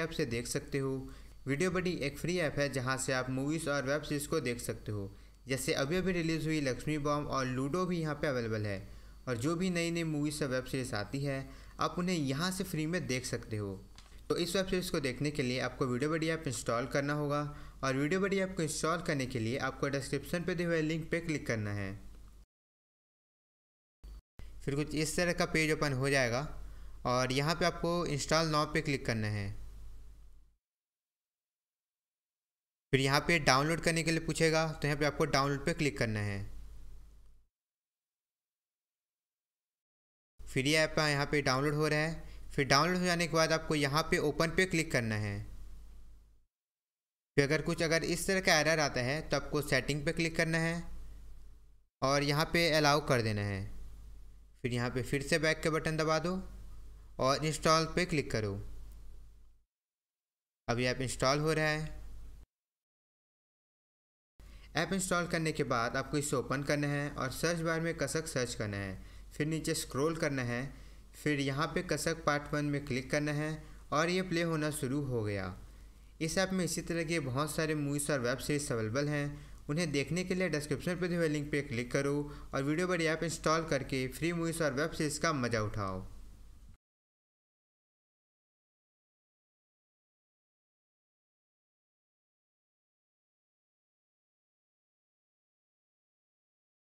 आप से देख सकते हो वीडियो बडी एक फ्री ऐप है जहाँ से आप मूवीज़ और वेब सीरीज़ को देख सकते हो जैसे अभी अभी रिलीज़ हुई लक्ष्मी बॉम्ब और लूडो भी यहाँ पे अवेलेबल है और जो भी नई नई मूवीज़ और वेब सीरीज़ आती है आप उन्हें यहाँ से फ्री में देख सकते हो तो इस वेब सीरीज़ को देखने के लिए आपको वीडियो बडी ऐप इंस्टॉल करना होगा और वीडियो बडी ऐप को इंस्टॉल करने के लिए आपको डिस्क्रिप्शन पर दिए हुए लिंक पर क्लिक करना है फिर कुछ इस तरह का पेज ओपन हो जाएगा और यहाँ पे आपको इंस्टॉल नाव पे क्लिक करना है फिर यहाँ पे डाउनलोड करने के लिए पूछेगा तो यहाँ पे आपको डाउनलोड पे क्लिक करना है फिर ये ऐप यहाँ पे डाउनलोड हो रहा है फिर डाउनलोड हो जाने के बाद आपको यहाँ पे ओपन पे क्लिक करना है फिर अगर कुछ अगर इस तरह का एरर आता है तो आपको सेटिंग पे क्लिक करना है और यहाँ पे अलाउ कर देना है फिर यहाँ पे फिर से बैक के बटन दबा दो और इंस्टॉल पे क्लिक करो अभी ऐप इंस्टॉल हो रहा है ऐप इंस्टॉल करने के बाद आपको इसे ओपन करना है और सर्च बार में कसक सर्च करना है फिर नीचे स्क्रॉल करना है फिर यहाँ पे कसक पार्ट वन में क्लिक करना है और ये प्ले होना शुरू हो गया इस ऐप में इसी तरह के बहुत सारे मूवीज़ और वेब सीरीज़ अवेलेबल हैं उन्हें देखने के लिए डिस्क्रिप्शन पर दिए हुए लिंक पर क्लिक करो और वीडियो बड़ी ऐप इंस्टॉल करके फ्री मूवीज़ और वेब सीरीज़ का मज़ा उठाओ